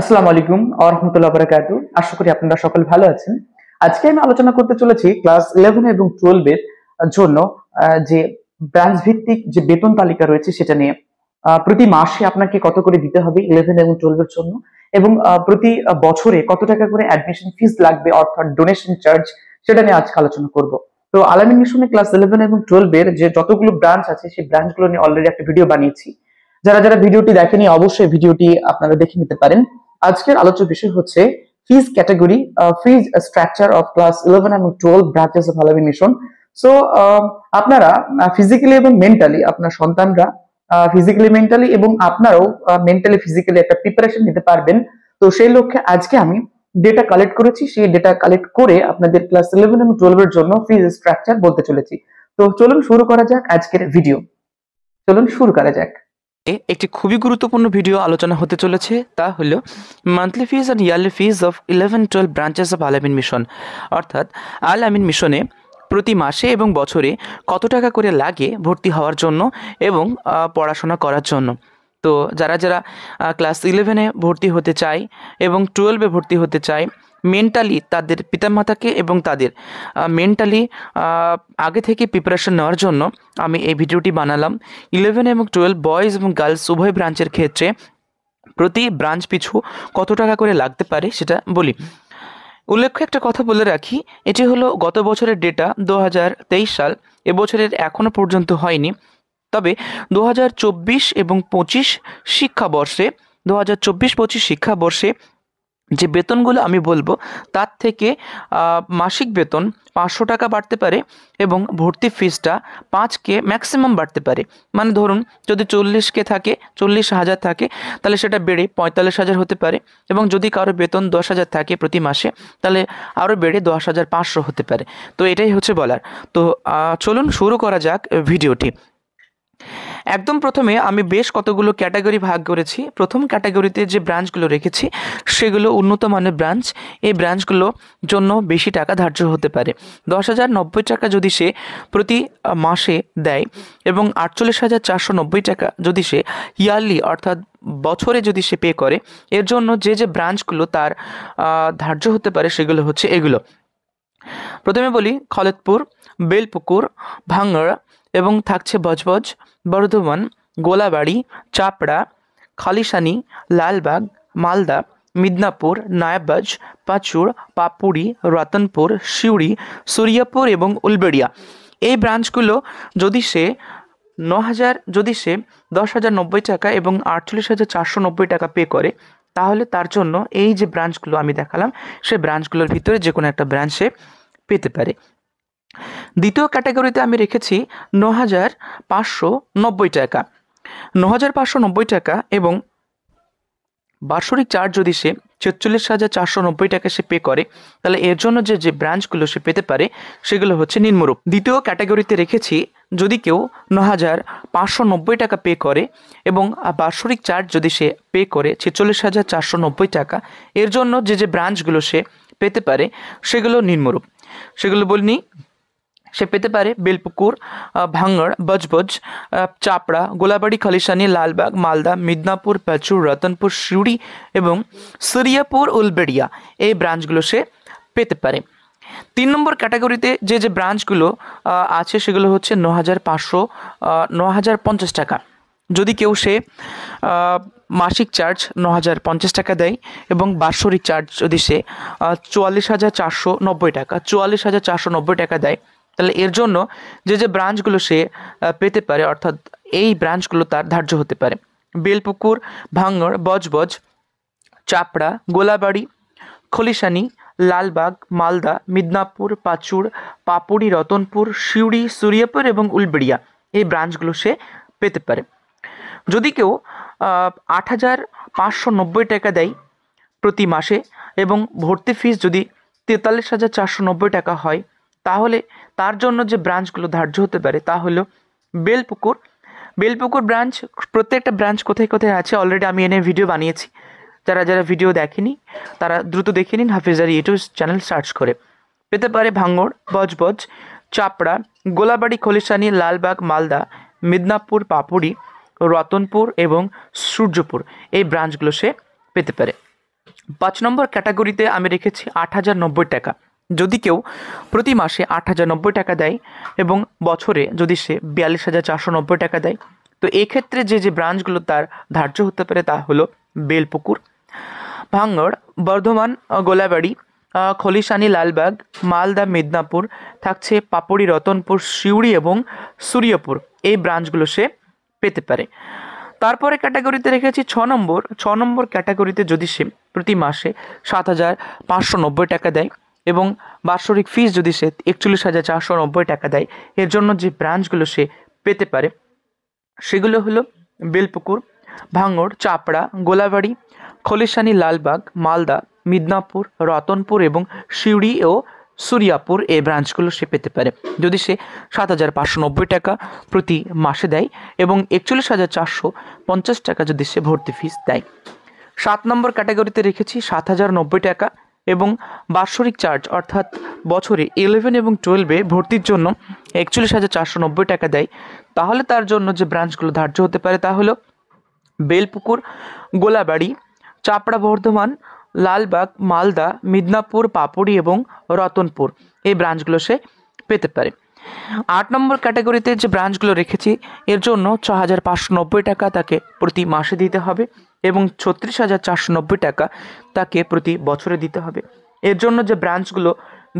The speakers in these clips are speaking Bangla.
আসসালামু আলাইকুম আহমতুল্লাহ বারাকাতু আশা করি আপনারা সকল ভালো আছেন আজকে আমি আলোচনা করতে চলেছি ক্লাস ইলেভেন এবং টুয়েলভের জন্য যে ব্রাঞ্চ ভিত্তিক যে বেতন তালিকা রয়েছে সেটা নিয়ে প্রতি মাসে আপনাকে কত করে দিতে হবে ইলেভেন এবং টুয়েলভের জন্য এবং প্রতি বছরে কত টাকা করে অ্যাডমিশন ফিস লাগবে অর্থাৎ ডোনেশন চার্জ সেটা নিয়ে আজকে আলোচনা করব তো আলামিন মিশনে ক্লাস ইলেভেন এবং টুয়েলভের যে যতগুলো ব্রাঞ্চ আছে সেই ব্রাঞ্চগুলো নিয়ে অলরেডি একটা ভিডিও বানিয়েছি যারা যারা ভিডিওটি দেখেনি অবশ্যই ভিডিওটি আপনারা দেখে নিতে পারেন আজকের আলোচ্য বিষয় হচ্ছে fees category fees structure of class eleven এবং twelve branches of Al Ameen mission so আপনারা ফিজিক্যালি এবং মেন্টালি আপনার সন্তানরা ফিজিক্যালি মেন্টালি এবং আপনারাও মেন্টালি ফিজিক্যালি একটা প্রিপারেশন নিতে পারবেন তো সেই লক্ষ্যে আজকে আমি ডেটা কালেক্ট করেছি সেই ডেটা কালেক্ট করে আপনাদের ক্লাস ইলেভেন এবং টুয়েলভ এর জন্য ফিজ স্ট্রাকচার বলতে চলেছি তো চলুন শুরু করা যাক আজকের ভিডিও চলুন শুরু করা যাক একটি খুবই গুরুত্বপূর্ণ ভিডিও আলোচনা হতে চলেছে তা হল monthly fees and yearly fees of eleven twelve branches of Al Ameen mission অর্থাৎ আল আমিন মিশনে প্রতি মাসে এবং বছরে কত টাকা করে লাগে ভর্তি হওয়ার জন্য এবং পড়াশোনা করার জন্য তো যারা যারা ক্লাস ইলেভেনে ভর্তি হতে চায় এবং টুয়েলভে ভর্তি হতে চায় মেন্টালি তাদের পিতামাতাকে এবং তাদের মেন্টালি আগে থেকে প্রিপারেশন নেওয়ার জন্য আমি এই ভিডিওটি বানালাম ইলেভেন এবং টুয়েলভ বয়েজ এবং গার্লস উভয় ব্রাঞ্চের ক্ষেত্রে প্রতি ব্রাঞ্চ পিছু কত টাকা করে লাগতে পারে সেটা বলি উল্লেখ্য একটা কথা বলে রাখি এটি হলো গত বছরের ডেটা দু হাজার তেইশ সাল এবছরের এখনও পর্যন্ত হয়নি তবে দু হাজার চব্বিশ এবং পঁচিশ শিক্ষাবর্ষে দু হাজার চব্বিশ পঁচিশ শিক্ষাবর্ষে যে বেতনগুলো আমি বলবো তার থেকে মাসিক বেতন পাঁচশো টাকা বাড়তে পারে এবং ভর্তি পাঁচ পাঁচকে ম্যাক্সিমাম বাড়তে পারে মানে ধরুন যদি চল্লিশকে থাকে চল্লিশ হাজার থাকে তাহলে সেটা বেড়ে পঁয়তাল্লিশ হাজার হতে পারে এবং যদি কারো বেতন দশ হাজার থাকে প্রতি মাসে তাহলে আরও বেড়ে দশ হাজার পাঁচশো হতে পারে তো এটাই হচ্ছে বলার তো চলুন শুরু করা যাক ভিডিওটি একদম প্রথমে আমি বেশ কতগুলো ক্যাটাগরি ভাগ করেছি প্রথম ক্যাটাগরিতে যে ব্রাঞ্চগুলো রেখেছি সেগুলো উন্নত মানের ব্রাঞ্চ এই ব্রাঞ্চগুলো জন্য বেশি টাকা ধার্য হতে পারে দশ হাজার নব্বই টাকা যদি সে প্রতি মাসে দেয় এবং আটচল্লিশ হাজার চারশো নব্বই টাকা যদি সে ইয়ারলি অর্থাৎ বছরে যদি সে পে করে এর জন্য যে যে ব্রাঞ্চগুলো তার ধার্য হতে পারে সেগুলো হচ্ছে এগুলো প্রথমে বলি খলেদপুর বেলপুকুর ভাঙ্গড়া এবং থাকছে বজবজ বর্ধমান গোলাবাড়ি চাপড়া খালিশানি লালবাগ মালদা মিদনাপুর নায়াবাজ পাচুর পাপুরি রতনপুর সিউড়ি সুরিয়াপুর এবং উলবেড়িয়া এই ব্রাঞ্চগুলো যদি সে ন হাজার যদি সে দশ হাজার নব্বই টাকা এবং আটচল্লিশ হাজার চারশো নব্বই টাকা পে করে তাহলে তার জন্য এই যে ব্রাঞ্চগুলো আমি দেখালাম সে ব্রাঞ্চগুলোর ভিতরে যে কোনো একটা ব্রাঞ্চে পেতে পারে দ্বিতীয় ক্যাটাগরিতে আমি রেখেছি ন হাজার পাঁচশো নব্বই টাকা ন হাজার পাঁচশো নব্বই টাকা এবং বার্ষরিক চার্জ যদি সে ছেচল্লিশ হাজার চারশো নব্বই টাকা সে পে করে তাহলে এর জন্য যে যে ব্রাঞ্চগুলো সে পেতে পারে সেগুলো হচ্ছে নিম্নরূপ দ্বিতীয় ক্যাটাগরিতে রেখেছি যদি কেউ ন হাজার পাঁচশো নব্বই টাকা পে করে এবং বার্ষরিক চার্জ যদি সে পে করে ছেচল্লিশ হাজার চারশো নব্বই টাকা এর জন্য যে যে ব্রাঞ্চগুলো সে পেতে পারে সেগুলো নিম্নরূপ সেগুলো বলিনি সে পেতে পারে বেলপুকুর ভাঙ্গড় বজবজ চাপড়া গোলাবাড়ি খালিশানি লালবাগ মালদা মিদনাপুর প্যাচুর রতনপুর সিউড়ি এবং সুরিয়াপুর উলবেড়িয়া এই ব্রাঞ্চগুলো সে পেতে পারে তিন নম্বর ক্যাটাগরিতে যে যে ব্রাঞ্চগুলো আছে সেগুলো হচ্ছে ন হাজার পাঁচশো ন হাজার পঞ্চাশ টাকা যদি কেউ সে মাসিক চার্জ ন হাজার পঞ্চাশ টাকা দেয় এবং বাৎসরিক চার্জ যদি সে চুয়াল্লিশ হাজার চারশো নব্বই টাকা চুয়াল্লিশ হাজার চারশো নব্বই টাকা দেয় তাহলে এর জন্য যে যে ব্রাঞ্চগুলো সে পেতে পারে অর্থাৎ এই ব্রাঞ্চগুলো তার ধার্য হতে পারে বেলপুকুর ভাঙড় বজবজ চাপড়া গোলাবাড়ি খলিশানি লালবাগ মালদা মিদনাপুর পাচুড় পাপুড়ি রতনপুর সিউড়ি সুরিয়াপুর এবং উলবেড়িয়া এই ব্রাঞ্চগুলো সে পেতে পারে যদি কেউ আট হাজার পাঁচশো নব্বই টাকা দেয় প্রতি মাসে এবং ভর্তি ফিস যদি তেতাল্লিশ হাজার চারশো নব্বই টাকা হয় তাহলে তার জন্য যে ব্রাঞ্চগুলো ধার্য হতে পারে তা হলো বেলপুকুর বেলপুকুর ব্রাঞ্চ প্রত্যেকটা ব্রাঞ্চ কোথায় কোথায় আছে অলরেডি আমি এনে ভিডিও বানিয়েছি যারা যারা ভিডিও দেখেনি তারা দ্রুত দেখে নিন হাফিজারি ইউটিউব চ্যানেল সার্চ করে পেতে পারে ভাঙড় বজবজ চাপড়া গোলাবাড়ি খলিসানি লালবাগ মালদা মিদনাপুর পাপুড়ি রতনপুর এবং সূর্যপুর এই ব্রাঞ্চগুলো সে পেতে পারে পাঁচ নম্বর ক্যাটাগরিতে আমি রেখেছি আট হাজার নব্বই টাকা যদি কেউ প্রতি মাসে আট হাজার নব্বই টাকা দেয় এবং বছরে যদি সে বিয়াল্লিশ হাজার চারশো নব্বই টাকা দেয় তো এক্ষেত্রে যে যে ব্রাঞ্চগুলো তার ধার্য হতে পারে তা হলো বেলপুকুর ভাঙ্গড় বর্ধমান গোলাবাড়ি খলিশানি লালবাগ মালদা মেদিনীপুর থাকছে পাপড়ি রতনপুর সিউড়ি এবং সূর্যপুর এই ব্রাঞ্চগুলো সে পেতে পারে তারপরে ক্যাটাগরিতে রেখেছি ছ নম্বর ছ নম্বর ক্যাটাগরিতে যদি সে প্রতি মাসে সাত হাজার পাঁচশো নব্বই টাকা দেয় এবং বাৎসরিক ফিস যদি সে একচল্লিশ হাজার চারশো নব্বই টাকা দেয় এর জন্য যে ব্রাঞ্চগুলো সে পেতে পারে সেগুলো হলো বেলপুকুর ভাঙড় চাপড়া গোলাবাড়ি খলিশানি লালবাগ মালদা মিদনাপুর রতনপুর এবং সিউড়ি ও সুরিয়াপুর এই ব্রাঞ্চগুলো সে পেতে পারে যদি সে সাত হাজার পাঁচশো নব্বই টাকা প্রতি মাসে দেয় এবং একচল্লিশ হাজার চারশো পঞ্চাশ টাকা যদি সে ভর্তি ফিস দেয় সাত নম্বর ক্যাটাগরিতে রেখেছি সাত হাজার নব্বই টাকা এবং বাৎসরিক চার্জ অর্থাৎ বছরে ইলেভেন এবং টুয়েলভে ভর্তির জন্য একচল্লিশ হাজার চারশো নব্বই টাকা দেয় তাহলে তার জন্য যে ব্রাঞ্চগুলো ধার্য হতে পারে তা হলো বেলপুকুর গোলাবাড়ি চাপড়া বর্ধমান লালবাগ মালদা মিদনাপুর পাপড়ি এবং রতনপুর এই ব্রাঞ্চগুলো সে পেতে পারে আট নম্বর ক্যাটাগরিতে যে ব্রাঞ্চগুলো রেখেছি এর জন্য ছ হাজার পাঁচশো নব্বই টাকা তাকে প্রতি মাসে দিতে হবে এবং ছত্রিশ হাজার চারশো নব্বই টাকা তাকে প্রতি বছরে দিতে হবে এর জন্য যে ব্রাঞ্চগুলো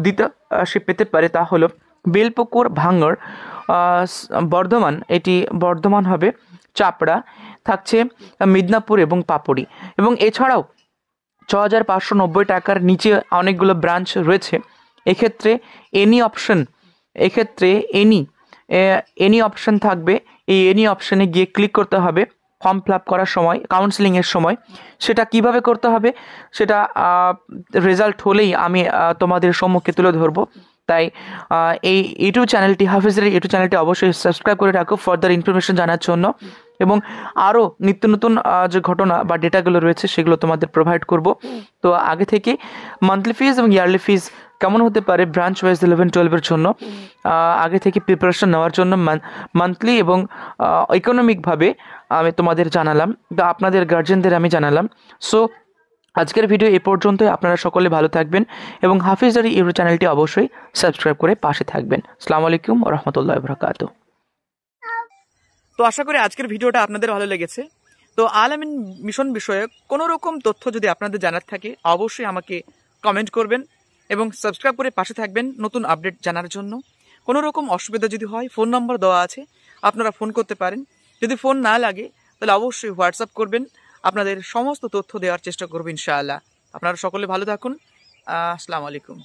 দিতে সে পেতে পারে তা হলো বেলপুকুর ভাঙ্গর বর্ধমান এটি বর্ধমান হবে চাপড়া থাকছে মিদনাপুর এবং পাপড়ি এবং এছাড়াও ছ হাজার পাঁচশো নব্বই টাকার নিচে অনেকগুলো ব্রাঞ্চ রয়েছে এক্ষেত্রে এনি অপশন এক্ষেত্রে এনি এনি অপশন থাকবে এই এনি অপশনে গিয়ে ক্লিক করতে হবে ফর্ম ফিল করার সময় কাউন্সেলিংয়ের সময় সেটা কিভাবে করতে হবে সেটা রেজাল্ট হলেই আমি তোমাদের সম্মুখে তুলে ধরবো তাই এই ইউটিউব চ্যানেলটি হাফিজের ইউটিউব চ্যানেলটি অবশ্যই সাবস্ক্রাইব করে রাখো ফার্দার ইনফরমেশন জানার জন্য এবং আরও নিত্য নতুন যে ঘটনা বা ডেটাগুলো রয়েছে সেগুলো তোমাদের প্রোভাইড করব তো আগে থেকে মান্থলি ফিজ এবং ইয়ারলি ফিজ কেমন হতে পারে ব্রাঞ্চ ওয়াইজ ইলেভেন টুয়েলভের জন্য আগে থেকে প্রিপারেশন নেওয়ার জন্য মান্থলি এবং ইকোনমিকভাবে আমি তোমাদের জানালাম বা আপনাদের গার্জেনদের আমি জানালাম সো আজকের ভিডিও এ পর্যন্তই আপনারা সকলে ভালো থাকবেন এবং হাফিজ আরি ইউরো চ্যানেলটি অবশ্যই সাবস্ক্রাইব করে পাশে থাকবেন সালামু আলাইকুম রহমতুল্লাহ বরকাত তো আশা করি আজকের ভিডিওটা আপনাদের ভালো লেগেছে তো আল আমিন মিশন বিষয়ে কোনো রকম তথ্য যদি আপনাদের জানার থাকে অবশ্যই আমাকে কমেন্ট করবেন এবং সাবস্ক্রাইব করে পাশে থাকবেন নতুন আপডেট জানার জন্য কোনো রকম অসুবিধা যদি হয় ফোন নম্বর দেওয়া আছে আপনারা ফোন করতে পারেন যদি ফোন না লাগে তাহলে অবশ্যই হোয়াটসঅ্যাপ করবেন আপনাদের সমস্ত তথ্য দেওয়ার চেষ্টা করবেন ইনশাআল্লাহ আপনারা সকলে ভালো থাকুন আসসালামু আলাইকুম